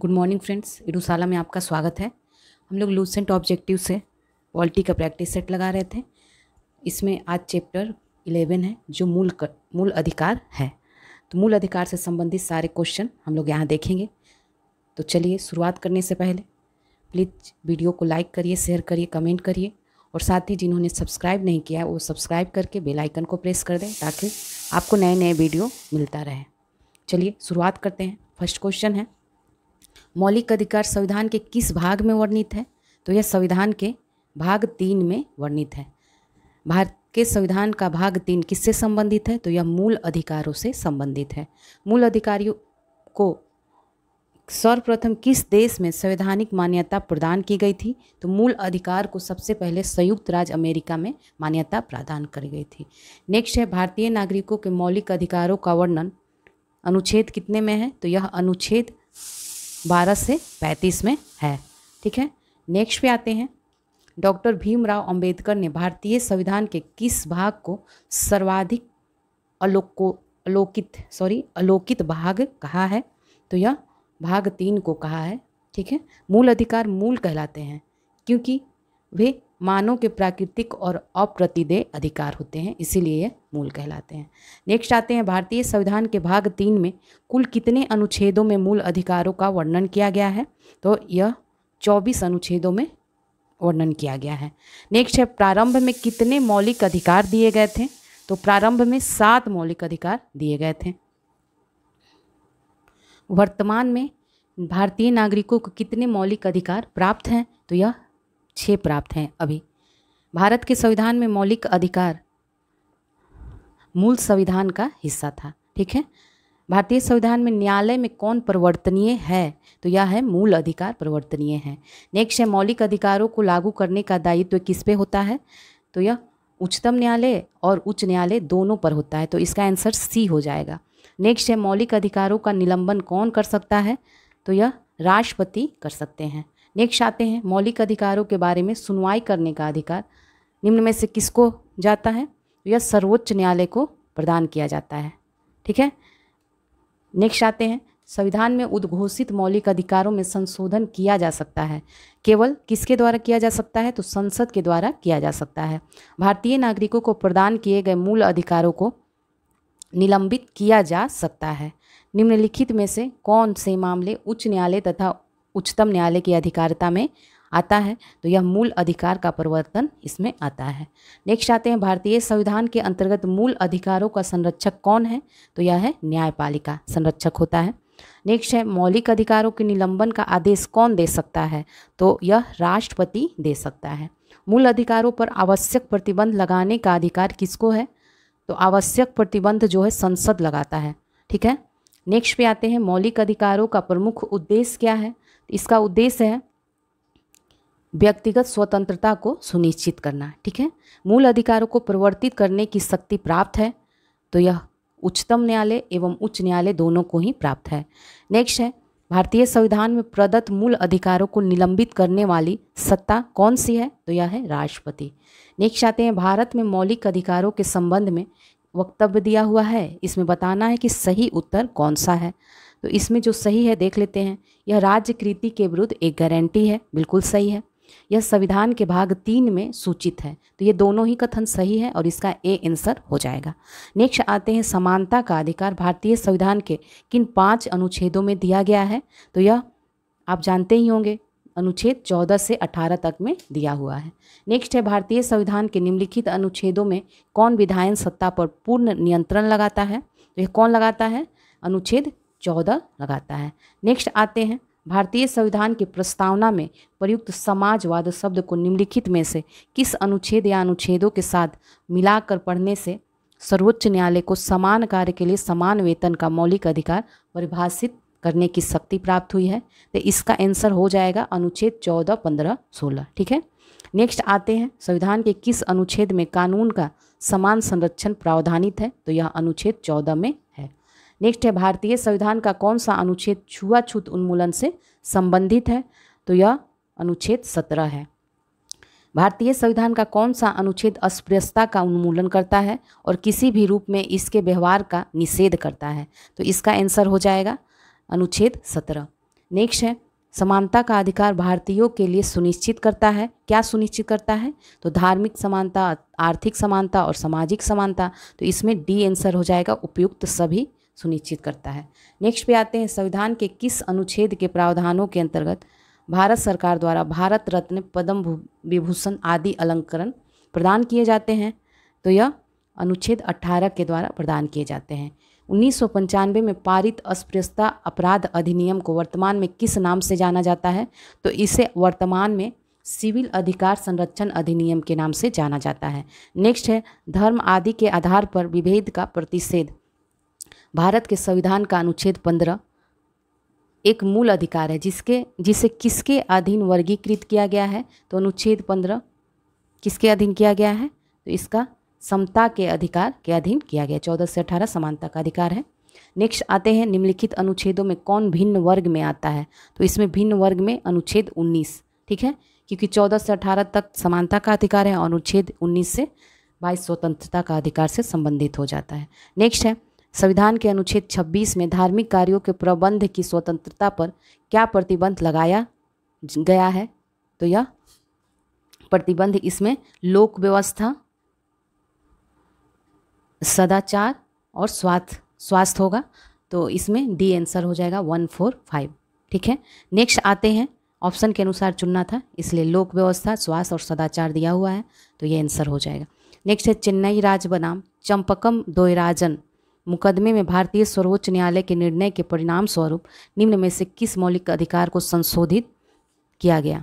good morning friends इडूशाला में आपका स्वागत है हम लोग लूसेंट ऑब्जेक्टिव से वॉल्टी का प्रैक्टिस सेट लगा रहे थे इसमें आज चैप्टर इलेवन है जो मूल कर, मूल अधिकार है तो मूल अधिकार से संबंधित सारे क्वेश्चन हम लोग यहाँ देखेंगे तो चलिए शुरुआत करने से पहले प्लीज़ वीडियो को लाइक करिए शेयर करिए कमेंट करिए और साथ ही जिन्होंने सब्सक्राइब नहीं किया वो सब्सक्राइब करके बेल आइकन को प्रेस कर दें ताकि आपको नए नए वीडियो मिलता रहे चलिए शुरुआत करते हैं फर्स्ट क्वेश्चन है मौलिक अधिकार संविधान के किस भाग में वर्णित है तो यह संविधान के भाग तीन में वर्णित है भारत के संविधान का भाग तीन किससे संबंधित है तो यह मूल अधिकारों से संबंधित है मूल अधिकारियों को सर्वप्रथम किस देश में संवैधानिक मान्यता प्रदान की गई थी तो मूल अधिकार को सबसे पहले संयुक्त राज्य अमेरिका में मान्यता प्रदान करी गई थी नेक्स्ट है भारतीय नागरिकों के मौलिक अधिकारों का वर्णन अनुच्छेद कितने में है तो यह अनुच्छेद बारह से पैंतीस में है ठीक है नेक्स्ट पे आते हैं डॉक्टर भीमराव अंबेडकर ने भारतीय संविधान के किस भाग को सर्वाधिक अलोको अलोकित सॉरी अलोकित भाग कहा है तो यह भाग तीन को कहा है ठीक है मूल अधिकार मूल कहलाते हैं क्योंकि वे मानव के प्राकृतिक और अप्रतिदेय अधिकार होते हैं इसीलिए यह मूल कहलाते हैं नेक्स्ट आते हैं भारतीय संविधान के भाग तीन में कुल कितने अनुच्छेदों में मूल अधिकारों का वर्णन किया गया है तो यह चौबीस अनुच्छेदों में वर्णन किया गया है नेक्स्ट है प्रारंभ में कितने मौलिक अधिकार दिए गए थे तो प्रारंभ में सात मौलिक अधिकार दिए गए थे वर्तमान में भारतीय नागरिकों को कितने मौलिक अधिकार प्राप्त हैं तो यह छः प्राप्त हैं अभी भारत के संविधान में मौलिक अधिकार मूल संविधान का हिस्सा था ठीक है भारतीय संविधान में न्यायालय में कौन परिवर्तनीय है तो यह है मूल अधिकार परिवर्तनीय है नेक्स्ट है मौलिक अधिकारों को लागू करने का दायित्व किस पे होता है तो यह उच्चतम न्यायालय और उच्च न्यायालय दोनों पर होता है तो इसका आंसर सी हो जाएगा नेक्स्ट है मौलिक अधिकारों का निलंबन कौन कर सकता है तो यह राष्ट्रपति कर सकते हैं नेक्स्ट आते हैं मौलिक अधिकारों के बारे में सुनवाई करने का अधिकार निम्न में से किसको जाता है तो यह सर्वोच्च न्यायालय को प्रदान किया जाता है ठीक है नेक्स्ट आते हैं संविधान में उद्घोषित मौलिक अधिकारों में संशोधन किया जा सकता है केवल किसके द्वारा किया जा सकता है तो संसद के द्वारा किया जा सकता है भारतीय नागरिकों को प्रदान किए गए मूल अधिकारों को निलंबित किया जा सकता है निम्नलिखित में से कौन से मामले उच्च न्यायालय तथा उच्चतम न्यायालय की अधिकारिता में आता है तो यह मूल अधिकार का परिवर्तन इसमें आता है नेक्स्ट आते हैं भारतीय संविधान के अंतर्गत मूल अधिकारों का संरक्षक कौन है तो यह है न्यायपालिका संरक्षक होता है नेक्स्ट है मौलिक अधिकारों के निलंबन का आदेश कौन दे सकता है तो यह राष्ट्रपति दे सकता है मूल अधिकारों पर आवश्यक प्रतिबंध लगाने का अधिकार किसको है तो आवश्यक प्रतिबंध जो है संसद लगाता है ठीक है नेक्स्ट पे आते हैं मौलिक अधिकारों का प्रमुख उद्देश्य क्या है इसका उद्देश्य है व्यक्तिगत स्वतंत्रता को सुनिश्चित करना ठीक है मूल अधिकारों को परिवर्तित करने की शक्ति प्राप्त है तो यह उच्चतम न्यायालय एवं उच्च न्यायालय दोनों को ही प्राप्त है नेक्स्ट है भारतीय संविधान में प्रदत्त मूल अधिकारों को निलंबित करने वाली सत्ता कौन सी है तो यह है राष्ट्रपति नेक्स्ट आते हैं भारत में मौलिक अधिकारों के संबंध में वक्तव्य दिया हुआ है इसमें बताना है कि सही उत्तर कौन सा है तो इसमें जो सही है देख लेते हैं यह राज्य कृति के विरुद्ध एक गारंटी है बिल्कुल सही है यह संविधान के भाग तीन में सूचित है तो ये दोनों ही कथन सही है और इसका ए आंसर हो जाएगा नेक्स्ट आते हैं समानता का अधिकार भारतीय संविधान के किन पांच अनुच्छेदों में दिया गया है तो यह आप जानते ही होंगे अनुच्छेद चौदह से अठारह तक में दिया हुआ है नेक्स्ट है भारतीय संविधान के निम्नलिखित अनुच्छेदों में कौन विधायन सत्ता पर पूर्ण नियंत्रण लगाता है तो यह कौन लगाता है अनुच्छेद चौदह लगाता है नेक्स्ट आते हैं भारतीय संविधान की प्रस्तावना में प्रयुक्त समाजवाद शब्द को निम्नलिखित में से किस अनुच्छेद या अनुच्छेदों के साथ मिलाकर पढ़ने से सर्वोच्च न्यायालय को समान कार्य के लिए समान वेतन का मौलिक अधिकार परिभाषित करने की शक्ति प्राप्त हुई है तो इसका आंसर हो जाएगा अनुच्छेद चौदह पंद्रह सोलह ठीक है नेक्स्ट आते हैं संविधान के किस अनुच्छेद में कानून का समान संरक्षण प्रावधानित है तो यह अनुच्छेद चौदह में नेक्स्ट है भारतीय संविधान का कौन सा अनुच्छेद छुआछूत उन्मूलन से संबंधित है तो यह अनुच्छेद सत्रह है भारतीय संविधान का कौन सा अनुच्छेद अस्पृश्यता का उन्मूलन करता है और किसी भी रूप में इसके व्यवहार का निषेध करता है तो इसका आंसर हो जाएगा अनुच्छेद सत्रह नेक्स्ट है समानता का अधिकार भारतीयों के लिए सुनिश्चित करता है क्या सुनिश्चित करता है तो धार्मिक समानता आर्थिक समानता और सामाजिक समानता तो इसमें डी आंसर हो जाएगा उपयुक्त सभी सुनिश्चित करता है नेक्स्ट पे आते हैं संविधान के किस अनुच्छेद के प्रावधानों के अंतर्गत भारत सरकार द्वारा भारत रत्न पद्म विभूषण आदि अलंकरण प्रदान किए जाते हैं तो यह अनुच्छेद 18 के द्वारा प्रदान किए जाते हैं उन्नीस में पारित अस्पृश्यता अपराध अधिनियम को वर्तमान में किस नाम से जाना जाता है तो इसे वर्तमान में सिविल अधिकार संरक्षण अधिनियम के नाम से जाना जाता है नेक्स्ट है धर्म आदि के आधार पर विभेद का प्रतिषेध भारत के संविधान का अनुच्छेद पंद्रह एक मूल अधिकार है जिसके जिसे किसके अधीन वर्गीकृत किया गया है तो अनुच्छेद पंद्रह किसके अधीन किया गया है तो इसका समता के अधिकार के अधीन किया गया चौदह से अठारह समानता का अधिकार है नेक्स्ट आते हैं निम्नलिखित अनुच्छेदों में कौन भिन्न वर्ग में आता है तो इसमें भिन्न वर्ग में अनुच्छेद उन्नीस ठीक है क्योंकि चौदह से अठारह तक समानता का अधिकार है अनुच्छेद उन्नीस से बाईस स्वतंत्रता का अधिकार से संबंधित हो जाता है नेक्स्ट है संविधान के अनुच्छेद 26 में धार्मिक कार्यों के प्रबंध की स्वतंत्रता पर क्या प्रतिबंध लगाया गया है तो यह प्रतिबंध इसमें लोक व्यवस्था सदाचार और स्वास्थ्य स्वास्थ्य होगा तो इसमें डी आंसर हो जाएगा वन फोर फाइव ठीक है नेक्स्ट आते हैं ऑप्शन के अनुसार चुनना था इसलिए लोक व्यवस्था स्वास्थ्य और सदाचार दिया हुआ है तो ये आंसर हो जाएगा नेक्स्ट है चेन्नई राज बनाम चंपकम दोयराजन मुकदमे में भारतीय सर्वोच्च न्यायालय के निर्णय के परिणाम स्वरूप निम्न में से किस मौलिक अधिकार को संशोधित किया गया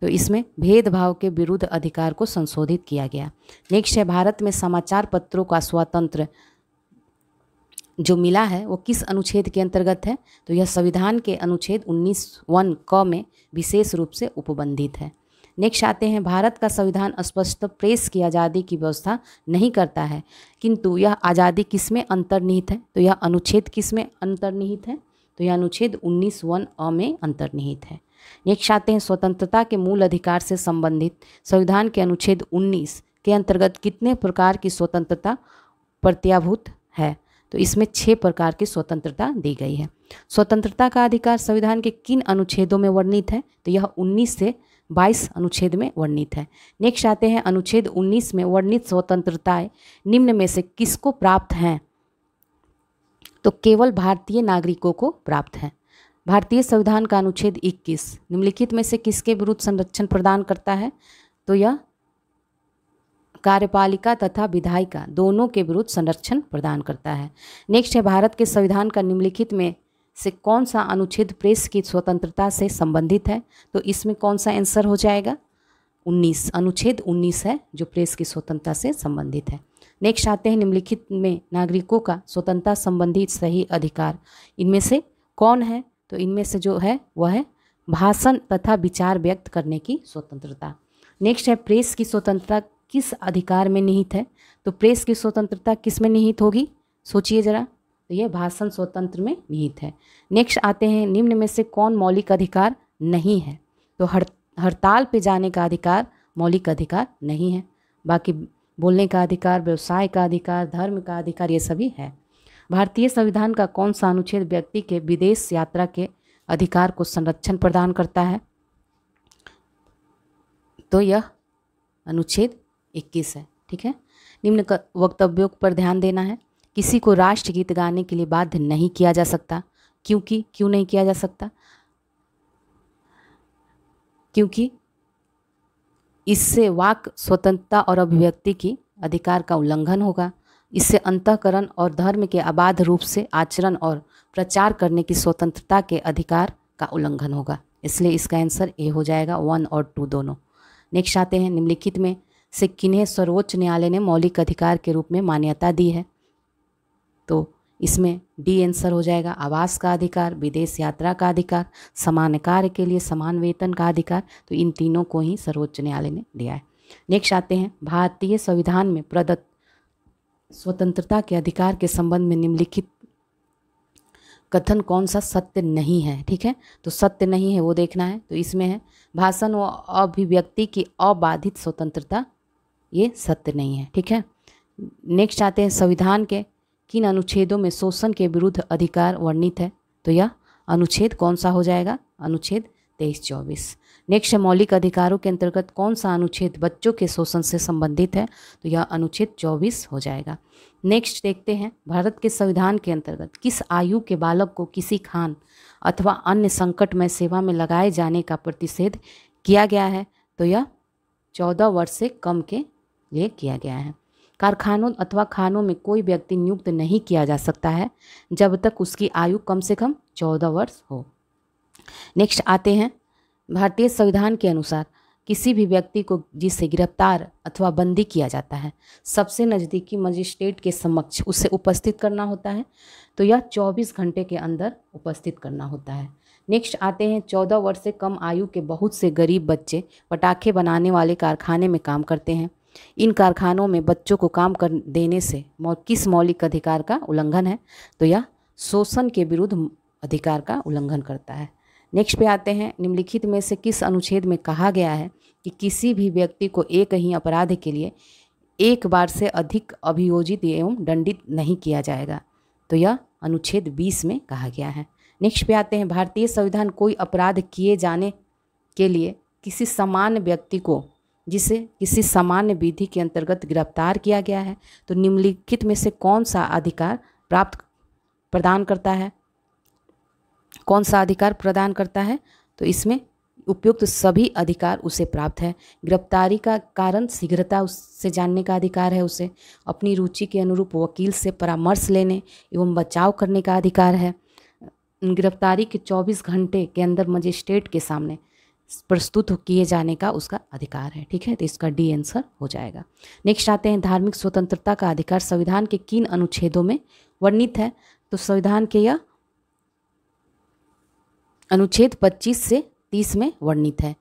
तो इसमें भेदभाव के विरुद्ध अधिकार को संशोधित किया गया नेक्स्ट है भारत में समाचार पत्रों का स्वतंत्र जो मिला है वो किस अनुच्छेद के अंतर्गत है तो यह संविधान के अनुच्छेद उन्नीस वन क में विशेष रूप से उपबंधित है नेक्स्ट आते हैं भारत का संविधान स्पष्ट प्रेस की आज़ादी की व्यवस्था नहीं करता है किंतु यह आज़ादी किस में अंतर्निहित है तो यह अनुच्छेद किस में अंतर्निहित है तो यह अनुच्छेद उन्नीस वन अ में अंतर्निहित है नेक्स्ट आते हैं स्वतंत्रता के मूल अधिकार से संबंधित संविधान के अनुच्छेद उन्नीस के अंतर्गत कितने प्रकार की स्वतंत्रता प्रत्याभूत है तो इसमें छः प्रकार की स्वतंत्रता दी गई है स्वतंत्रता का अधिकार संविधान के किन अनुच्छेदों में वर्णित है तो यह 19 से बाईस अनुच्छेद में वर्णित है नेक्स्ट आते हैं अनुच्छेद उन्नीस में वर्णित स्वतंत्रताएं निम्न में से किसको प्राप्त हैं तो केवल भारतीय नागरिकों को प्राप्त है भारतीय संविधान का अनुच्छेद 21 निम्नलिखित में से किसके विरुद्ध संरक्षण प्रदान करता है तो यह कार्यपालिका तथा विधायिका दोनों के विरुद्ध संरक्षण प्रदान करता है नेक्स्ट है भारत के संविधान का निम्नलिखित में से कौन सा अनुच्छेद प्रेस की स्वतंत्रता से संबंधित है तो इसमें कौन सा आंसर हो जाएगा 19 अनुच्छेद 19 है जो प्रेस की स्वतंत्रता से संबंधित है नेक्स्ट आते हैं निम्नलिखित में नागरिकों का स्वतंत्रता संबंधी सही अधिकार इनमें से कौन है तो इनमें से जो है वह है भाषण तथा विचार व्यक्त करने की स्वतंत्रता नेक्स्ट है प्रेस की स्वतंत्रता किस अधिकार में निहित है तो प्रेस की स्वतंत्रता किस में निहित होगी सोचिए ज़रा तो यह भाषण स्वतंत्र में निहित है नेक्स्ट आते हैं निम्न में से कौन मौलिक अधिकार नहीं है तो हड़ हड़ताल पे जाने का अधिकार मौलिक अधिकार नहीं है बाकी बोलने का अधिकार व्यवसाय का अधिकार धर्म का अधिकार ये सभी है भारतीय संविधान का कौन सा अनुच्छेद व्यक्ति के विदेश यात्रा के अधिकार को संरक्षण प्रदान करता है तो यह अनुच्छेद 21 है ठीक है निम्न वक्तव्यों पर ध्यान देना है किसी को राष्ट्रगीत गाने के लिए बाध्य नहीं किया जा सकता क्योंकि क्यों नहीं किया जा सकता क्योंकि इससे वाक स्वतंत्रता और अभिव्यक्ति की अधिकार का उल्लंघन होगा इससे अंतकरण और धर्म के अबाध रूप से आचरण और प्रचार करने की स्वतंत्रता के अधिकार का उल्लंघन होगा इसलिए इसका आंसर ए हो जाएगा वन और टू दोनों नेक्स्ट आते हैं निम्नलिखित में से किन्हें सर्वोच्च न्यायालय ने मौलिक अधिकार के रूप में मान्यता दी है तो इसमें डी आंसर हो जाएगा आवास का अधिकार विदेश यात्रा का अधिकार समान कार्य के लिए समान वेतन का अधिकार तो इन तीनों को ही सर्वोच्च न्यायालय ने दिया है नेक्स्ट आते हैं भारतीय संविधान में प्रदत्त स्वतंत्रता के अधिकार के संबंध में निम्नलिखित कथन कौन सा सत्य नहीं है ठीक है तो सत्य नहीं है वो देखना है तो इसमें है भाषण व अभिव्यक्ति की अबाधित स्वतंत्रता ये सत्य नहीं है ठीक है नेक्स्ट आते हैं संविधान के किन अनुच्छेदों में शोषण के विरुद्ध अधिकार वर्णित है तो यह अनुच्छेद कौन सा हो जाएगा अनुच्छेद तेईस चौबीस नेक्स्ट मौलिक अधिकारों के अंतर्गत कौन सा अनुच्छेद बच्चों के शोषण से संबंधित है तो यह अनुच्छेद चौबीस हो जाएगा नेक्स्ट देखते हैं भारत के संविधान के अंतर्गत किस आयु के बालक को किसी खान अथवा अन्य संकट में सेवा में लगाए जाने का प्रतिषेध किया गया है तो यह चौदह वर्ष से कम के लिए किया गया है कारखानों अथवा खानों में कोई व्यक्ति नियुक्त नहीं किया जा सकता है जब तक उसकी आयु कम से कम चौदह वर्ष हो नेक्स्ट आते हैं भारतीय संविधान के अनुसार किसी भी व्यक्ति को जिसे गिरफ्तार अथवा बंदी किया जाता है सबसे नज़दीकी मजिस्ट्रेट के समक्ष उसे उपस्थित करना होता है तो यह 24 घंटे के अंदर उपस्थित करना होता है नेक्स्ट आते हैं 14 वर्ष से कम आयु के बहुत से गरीब बच्चे पटाखे बनाने वाले कारखाने में काम करते हैं इन कारखानों में बच्चों को काम कर देने से मौ किस मौलिक अधिकार का उल्लंघन है तो यह शोषण के विरुद्ध अधिकार का उल्लंघन करता है नेक्स्ट पे आते हैं निम्नलिखित में से किस अनुच्छेद में कहा गया है कि किसी भी व्यक्ति को एक ही अपराध के लिए एक बार से अधिक अभियोजित एवं दंडित नहीं किया जाएगा तो यह अनुच्छेद 20 में कहा गया है नेक्स्ट पे आते हैं भारतीय संविधान कोई अपराध किए जाने के लिए किसी समान व्यक्ति को जिसे किसी सामान्य विधि के अंतर्गत गिरफ्तार किया गया है तो निम्नलिखित में से कौन सा अधिकार प्राप्त प्रदान करता है कौन सा अधिकार प्रदान करता है तो इसमें उपयुक्त सभी अधिकार उसे प्राप्त है गिरफ्तारी का कारण शीघ्रता उससे जानने का अधिकार है उसे अपनी रुचि के अनुरूप वकील से परामर्श लेने एवं बचाव करने का अधिकार है गिरफ्तारी के 24 घंटे के अंदर मजिस्ट्रेट के सामने प्रस्तुत किए जाने का उसका अधिकार है ठीक है तो इसका डी आंसर हो जाएगा नेक्स्ट आते हैं धार्मिक स्वतंत्रता का अधिकार संविधान के किन अनुच्छेदों में वर्णित है तो संविधान के यह अनुच्छेद 25 से 30 में वर्णित है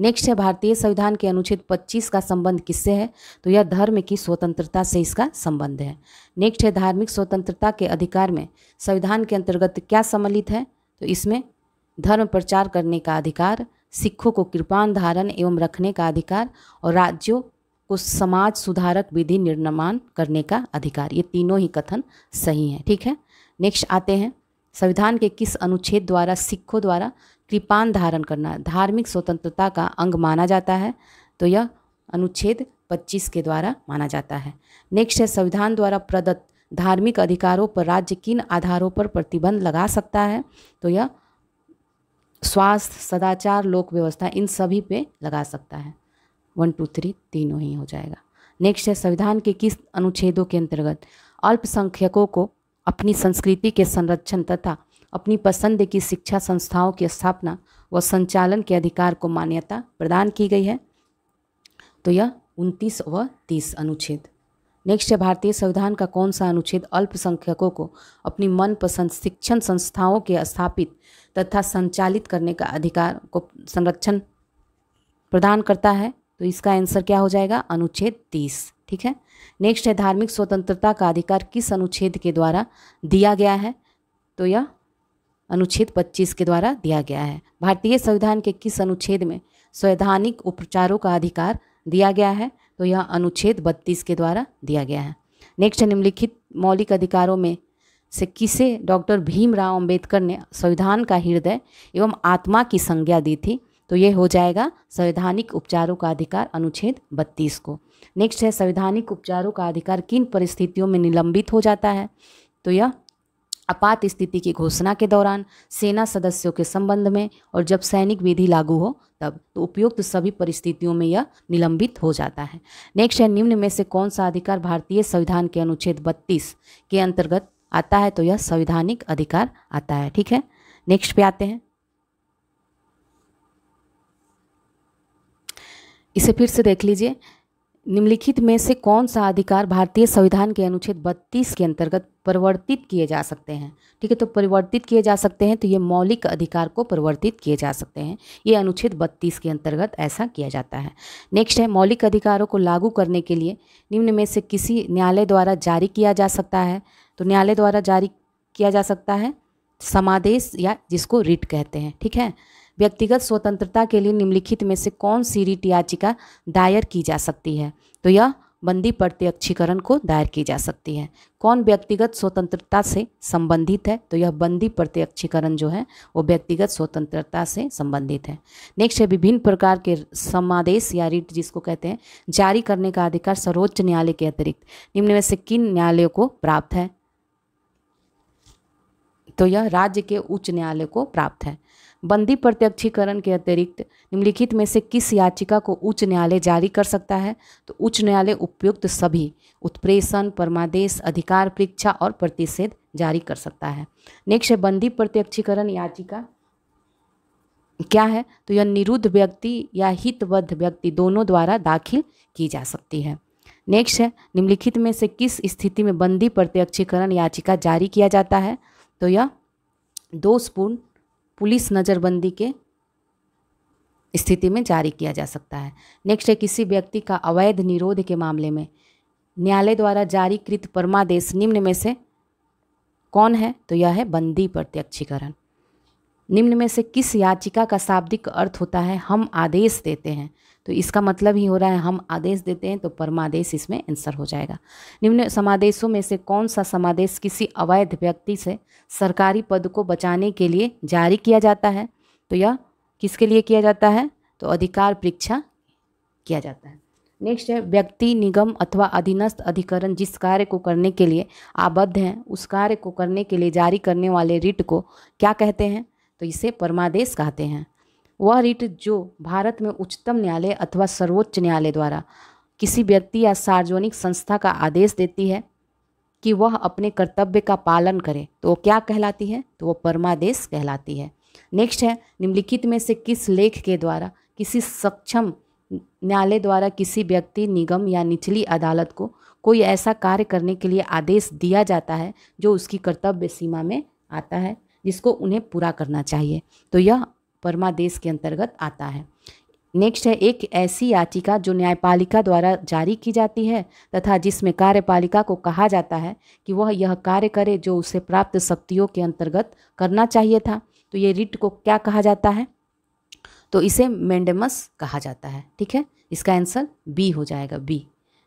नेक्स्ट है भारतीय संविधान के अनुच्छेद 25 का संबंध किससे है तो यह धर्म की स्वतंत्रता से इसका संबंध है नेक्स्ट है धार्मिक स्वतंत्रता के अधिकार में संविधान के अंतर्गत क्या सम्मिलित है तो इसमें धर्म प्रचार करने का अधिकार सिखों को कृपाण धारण एवं रखने का अधिकार और राज्यों को समाज सुधारक विधि निर्माण करने का अधिकार ये तीनों ही कथन सही हैं ठीक है नेक्स्ट आते हैं संविधान के किस अनुच्छेद द्वारा सिखों द्वारा कृपाण धारण करना धार्मिक स्वतंत्रता का अंग माना जाता है तो यह अनुच्छेद 25 के द्वारा माना जाता है नेक्स्ट है संविधान द्वारा प्रदत्त धार्मिक अधिकारों पर राज्य किन आधारों पर प्रतिबंध लगा सकता है तो यह स्वास्थ्य सदाचार लोक व्यवस्था इन सभी पे लगा सकता है वन टू थ्री तीनों ही हो जाएगा नेक्स्ट है संविधान के किस अनुच्छेदों के अंतर्गत अल्पसंख्यकों को अपनी संस्कृति के संरक्षण तथा अपनी पसंद की शिक्षा संस्थाओं की स्थापना व संचालन के अधिकार को मान्यता प्रदान की गई है तो यह उनतीस व तीस अनुच्छेद नेक्स्ट है भारतीय संविधान का कौन सा अनुच्छेद अल्पसंख्यकों को अपनी मनपसंद शिक्षण संस्थाओं के स्थापित तथा संचालित करने का अधिकार को संरक्षण प्रदान करता है तो इसका आंसर क्या हो जाएगा अनुच्छेद तीस ठीक है नेक्स्ट है धार्मिक स्वतंत्रता का अधिकार किस अनुच्छेद के द्वारा दिया गया है तो यह अनुच्छेद 25 के द्वारा दिया गया है भारतीय संविधान के किस अनुच्छेद में संवैधानिक उपचारों का अधिकार दिया गया है तो यह अनुच्छेद बत्तीस के द्वारा दिया गया है नेक्स्ट है निम्नलिखित मौलिक अधिकारों में से किसे डॉक्टर भीमराव अंबेडकर ने संविधान का हृदय एवं आत्मा की संज्ञा दी थी तो ये हो जाएगा संवैधानिक उपचारों का अधिकार अनुच्छेद 32 को नेक्स्ट है संवैधानिक उपचारों का अधिकार किन परिस्थितियों में निलंबित हो जाता है तो यह आपात स्थिति की घोषणा के दौरान सेना सदस्यों के संबंध में और जब सैनिक विधि लागू हो तब तो उपयुक्त सभी परिस्थितियों में यह निलंबित हो जाता है नेक्स्ट है निम्न में से कौन सा अधिकार भारतीय संविधान के अनुच्छेद 32 के अंतर्गत आता है तो यह संविधानिक अधिकार आता है ठीक है नेक्स्ट पे आते हैं इसे फिर से देख लीजिए निम्नलिखित में से कौन सा अधिकार भारतीय संविधान के अनुच्छेद 32 के अंतर्गत परिवर्तित किए जा सकते हैं ठीक है तो परिवर्तित किए जा सकते हैं तो ये मौलिक अधिकार को परिवर्तित किए जा सकते हैं ये अनुच्छेद 32 के अंतर्गत ऐसा किया जाता है नेक्स्ट है मौलिक अधिकारों को लागू करने के लिए निम्न में से किसी न्यायालय द्वारा जारी किया जा सकता है तो न्यायालय द्वारा जारी किया जा सकता है समादेश या जिसको रिट कहते हैं ठीक है व्यक्तिगत स्वतंत्रता के लिए निम्नलिखित में से कौन सी रीट याचिका दायर की जा सकती है तो यह बंदी प्रत्यक्षीकरण को दायर की जा सकती है कौन व्यक्तिगत स्वतंत्रता से संबंधित है तो यह बंदी प्रत्यक्षीकरण जो है वो व्यक्तिगत स्वतंत्रता से संबंधित है नेक्स्ट है विभिन्न प्रकार के समादेश या रिट जिसको कहते हैं जारी करने का अधिकार सर्वोच्च न्यायालय के अतिरिक्त निम्न में से किन न्यायालयों को प्राप्त है तो यह राज्य के उच्च न्यायालय को प्राप्त है बंदी प्रत्यक्षीकरण के अतिरिक्त निम्नलिखित में से किस याचिका को उच्च न्यायालय जारी कर सकता है तो उच्च न्यायालय उपयुक्त सभी उत्प्रेषण परमादेश अधिकार परीक्षा और प्रतिषेध जारी कर सकता है नेक्स्ट है बंदी प्रत्यक्षीकरण याचिका क्या है तो यह निरुद्ध व्यक्ति या हितबद्ध व्यक्ति दोनों द्वारा दाखिल की जा सकती है नेक्स्ट है निम्नलिखित में से किस स्थिति में बंदी प्रत्यक्षीकरण याचिका जारी किया जाता है तो यह दो स्पून पुलिस नज़रबंदी के स्थिति में जारी किया जा सकता है नेक्स्ट है किसी व्यक्ति का अवैध निरोध के मामले में न्यायालय द्वारा जारी कृत परमादेश निम्न में से कौन है तो यह है बंदी प्रत्यक्षीकरण निम्न में से किस याचिका का शाब्दिक अर्थ होता है हम आदेश देते हैं तो इसका मतलब ही हो रहा है हम आदेश देते हैं तो परमादेश इसमें आंसर हो जाएगा निम्न समादेशों में से कौन सा समादेश किसी अवैध व्यक्ति से सरकारी पद को बचाने के लिए जारी किया जाता है तो यह किसके लिए किया जाता है तो अधिकार परीक्षा किया जाता है नेक्स्ट है व्यक्ति निगम अथवा अधीनस्थ अधिकरण जिस कार्य को करने के लिए आबद्ध हैं उस कार्य को करने के लिए जारी करने वाले रिट को क्या कहते हैं तो इसे परमादेश कहते हैं वह रिट जो भारत में उच्चतम न्यायालय अथवा सर्वोच्च न्यायालय द्वारा किसी व्यक्ति या सार्वजनिक संस्था का आदेश देती है कि वह अपने कर्तव्य का पालन करे तो वो क्या कहलाती है तो वह परमादेश कहलाती है नेक्स्ट है निम्नलिखित में से किस लेख के द्वारा किसी सक्षम न्यायालय द्वारा किसी व्यक्ति निगम या निचली अदालत को कोई ऐसा कार्य करने के लिए आदेश दिया जाता है जो उसकी कर्तव्य सीमा में आता है जिसको उन्हें पूरा करना चाहिए तो यह परमादेश के अंतर्गत आता है नेक्स्ट है एक ऐसी याचिका जो न्यायपालिका द्वारा जारी की जाती है तथा जिसमें कार्यपालिका को कहा जाता है कि वह यह कार्य करे जो उसे प्राप्त शक्तियों के अंतर्गत करना चाहिए था तो ये रिट को क्या कहा जाता है तो इसे मेंडेमस कहा जाता है ठीक है इसका आंसर बी हो जाएगा बी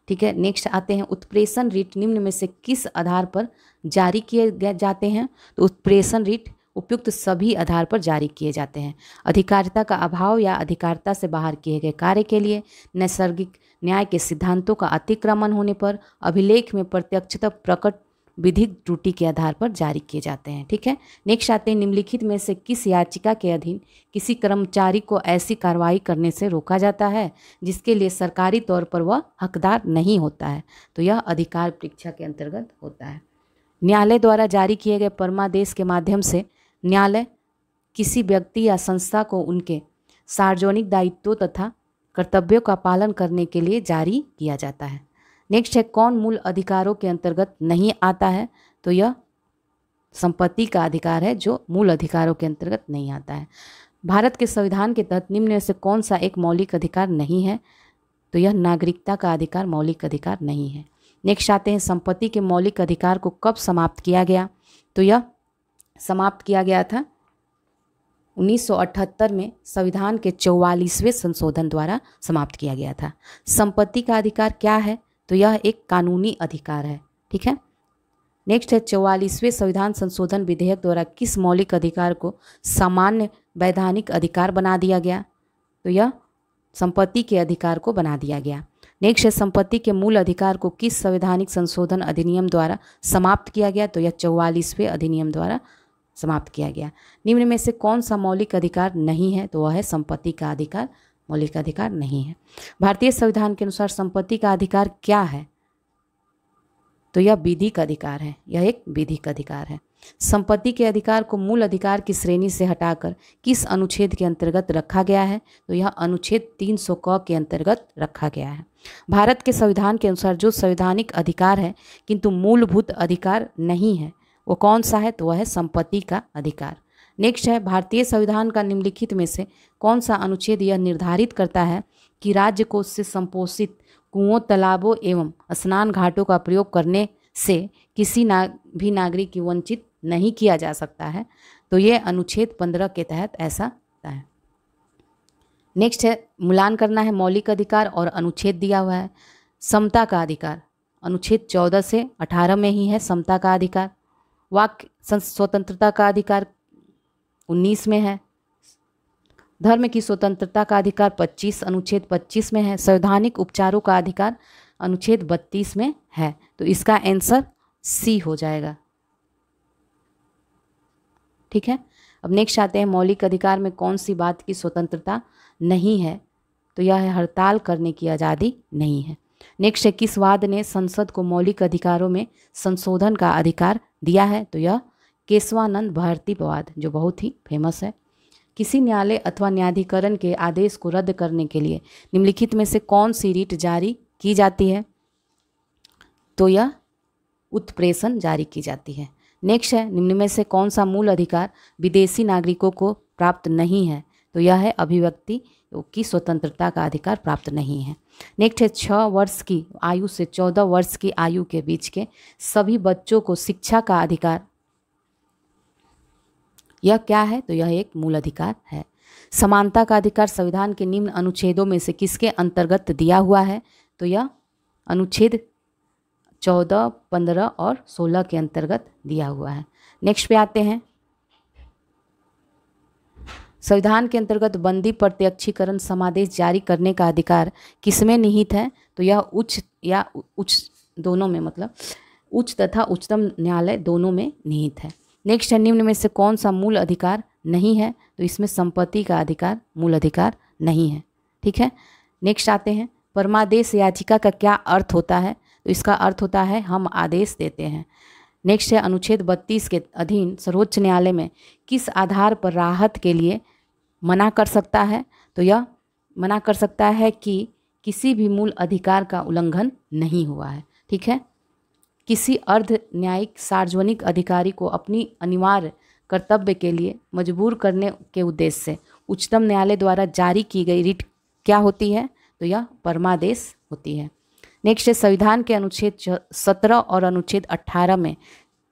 ठीक है नेक्स्ट आते हैं उत्प्रेषण रिट निम्न में से किस आधार पर जारी किए जाते हैं तो उत्प्रेषण रिट उपयुक्त सभी आधार पर जारी किए जाते हैं अधिकारिता का अभाव या अधिकारिता से बाहर किए गए कार्य के लिए नैसर्गिक न्याय के सिद्धांतों का अतिक्रमण होने पर अभिलेख में प्रत्यक्षता प्रकट विधिक त्रुटि के आधार पर जारी किए जाते हैं ठीक है नेक्स्ट आते हैं निम्नलिखित में से किस याचिका के अधीन किसी कर्मचारी को ऐसी कार्रवाई करने से रोका जाता है जिसके लिए सरकारी तौर पर वह हकदार नहीं होता है तो यह अधिकार परीक्षा के अंतर्गत होता है न्यायालय द्वारा जारी किए गए परमादेश के माध्यम से न्यायालय किसी व्यक्ति या संस्था को उनके सार्वजनिक दायित्वों तथा कर्तव्यों का पालन करने के लिए जारी किया जाता है नेक्स्ट है कौन मूल अधिकारों के अंतर्गत नहीं आता है तो यह संपत्ति का अधिकार है जो मूल अधिकारों के अंतर्गत नहीं आता है भारत के संविधान के तहत निम्न से कौन सा एक मौलिक अधिकार नहीं है तो यह नागरिकता का अधिकार मौलिक अधिकार नहीं है नेक्स्ट आते हैं संपत्ति के मौलिक अधिकार को कब समाप्त किया गया तो यह समाप्त किया गया था 1978 में संविधान के चौवालीसवें संशोधन द्वारा समाप्त किया गया था संपत्ति का अधिकार क्या है तो यह एक कानूनी अधिकार है ठीक है नेक्स्ट है चौवालीसवें संविधान संशोधन विधेयक द्वारा किस मौलिक अधिकार को सामान्य वैधानिक अधिकार बना दिया गया तो यह संपत्ति के अधिकार को बना दिया गया नेक्स्ट है संपत्ति के मूल अधिकार को किस संवैधानिक संशोधन अधिनियम द्वारा समाप्त किया गया तो यह चौवालीसवें अधिनियम द्वारा समाप्त किया गया निम्न में से कौन सा मौलिक अधिकार नहीं है तो वह है संपत्ति का अधिकार मौलिक अधिकार नहीं है भारतीय संविधान के अनुसार संपत्ति का अधिकार क्या है तो यह विधि का अधिकार है यह एक विधि का अधिकार है संपत्ति के अधिकार को मूल अधिकार की श्रेणी से हटाकर किस अनुच्छेद के अंतर्गत रखा गया है तो यह अनुच्छेद 300 क के अंतर्गत रखा गया है भारत के संविधान के अनुसार जो संवैधानिक अधिकार है किंतु मूलभूत अधिकार नहीं है वो कौन सा है तो वह है संपत्ति का अधिकार नेक्स्ट है भारतीय संविधान का निम्नलिखित में से कौन सा अनुच्छेद यह निर्धारित करता है कि राज्य को से संपोषित कुओं तालाबों एवं स्नान घाटों का प्रयोग करने से किसी ना भी नागरिक की वंचित नहीं किया जा सकता है तो ये अनुच्छेद पंद्रह के तहत ऐसा होता है नेक्स्ट है मूलान करना है मौलिक अधिकार और अनुच्छेद दिया हुआ है समता का अधिकार अनुच्छेद चौदह से अठारह में ही है समता का अधिकार वाक्य स्वतंत्रता का अधिकार उन्नीस में है धर्म की स्वतंत्रता का अधिकार 25 अनुच्छेद 25 में है संवैधानिक उपचारों का अधिकार अनुच्छेद 32 में है तो इसका आंसर सी हो जाएगा ठीक है अब नेक्स्ट आते हैं मौलिक अधिकार में कौन सी बात की स्वतंत्रता नहीं है तो यह है हड़ताल करने की आज़ादी नहीं है नेक्स्ट है किस वाद ने संसद को मौलिक अधिकारों में संशोधन का अधिकार दिया है तो यह केशवानंद भारती पवाद जो बहुत ही फेमस है किसी न्यायालय अथवा न्यायाधिकरण के आदेश को रद्द करने के लिए निम्नलिखित में से कौन सी रीट जारी की जाती है तो यह उत्प्रेषण जारी की जाती है नेक्स्ट है निम्न में से कौन सा मूल अधिकार विदेशी नागरिकों को प्राप्त नहीं है तो यह है अभिव्यक्ति की स्वतंत्रता का अधिकार प्राप्त नहीं है नेक्स्ट है छः वर्ष की आयु से चौदह वर्ष की आयु के बीच के सभी बच्चों को शिक्षा का अधिकार यह क्या है तो यह एक मूल अधिकार है समानता का अधिकार संविधान के निम्न अनुच्छेदों में से किसके अंतर्गत दिया हुआ है तो यह अनुच्छेद चौदह पंद्रह और सोलह के अंतर्गत दिया हुआ है नेक्स्ट पे आते हैं संविधान के अंतर्गत बंदी प्रत्यक्षीकरण समादेश जारी करने का अधिकार किसमें निहित है तो यह उच्च या उच्च दोनों में मतलब उच्च तथा उच्चतम न्यायालय दोनों में निहित है नेक्स्ट है निम्न में से कौन सा मूल अधिकार नहीं है तो इसमें संपत्ति का अधिकार मूल अधिकार नहीं है ठीक है नेक्स्ट आते हैं परमादेश याचिका का क्या अर्थ होता है तो इसका अर्थ होता है हम आदेश देते हैं नेक्स्ट है अनुच्छेद 32 के अधीन सर्वोच्च न्यायालय में किस आधार पर राहत के लिए मना कर सकता है तो यह मना कर सकता है कि किसी भी मूल अधिकार का उल्लंघन नहीं हुआ है ठीक है किसी अर्ध न्यायिक सार्वजनिक अधिकारी को अपनी अनिवार्य कर्तव्य के लिए मजबूर करने के उद्देश्य से उच्चतम न्यायालय द्वारा जारी की गई रिट क्या होती है तो यह परमादेश होती है नेक्स्ट है संविधान के अनुच्छेद सत्रह और अनुच्छेद अट्ठारह में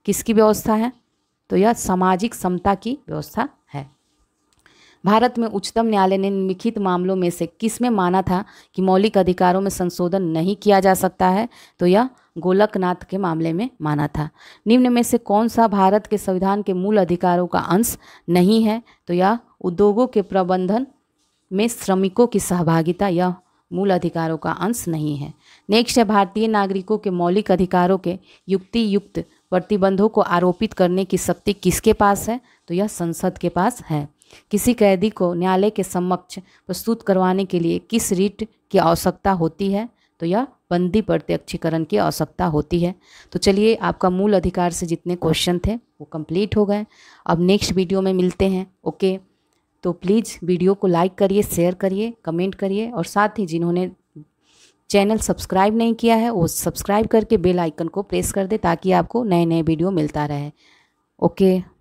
किसकी व्यवस्था है तो यह सामाजिक समता की व्यवस्था है भारत में उच्चतम न्यायालय ने निम्नलिखित मामलों में से किस में माना था कि मौलिक अधिकारों में संशोधन नहीं किया जा सकता है तो यह गोलकनाथ के मामले में माना था निम्न में से कौन सा भारत के संविधान के मूल अधिकारों का अंश नहीं है तो यह उद्योगों के प्रबंधन में श्रमिकों की सहभागिता यह मूल अधिकारों का अंश नहीं है नेक्स्ट है भारतीय नागरिकों के मौलिक अधिकारों के युक्ति युक्त प्रतिबंधों को आरोपित करने की शक्ति किसके पास है तो यह संसद के पास है किसी कैदी को न्यायालय के समक्ष प्रस्तुत करवाने के लिए किस रीट की आवश्यकता होती है तो यह बंदी प्रत्यक्षीकरण की आवश्यकता होती है तो चलिए आपका मूल अधिकार से जितने क्वेश्चन थे वो कंप्लीट हो गए अब नेक्स्ट वीडियो में मिलते हैं ओके तो प्लीज़ वीडियो को लाइक करिए शेयर करिए कमेंट करिए और साथ ही जिन्होंने चैनल सब्सक्राइब नहीं किया है वो सब्सक्राइब करके बेल आइकन को प्रेस कर दे ताकि आपको नए नए वीडियो मिलता रहे ओके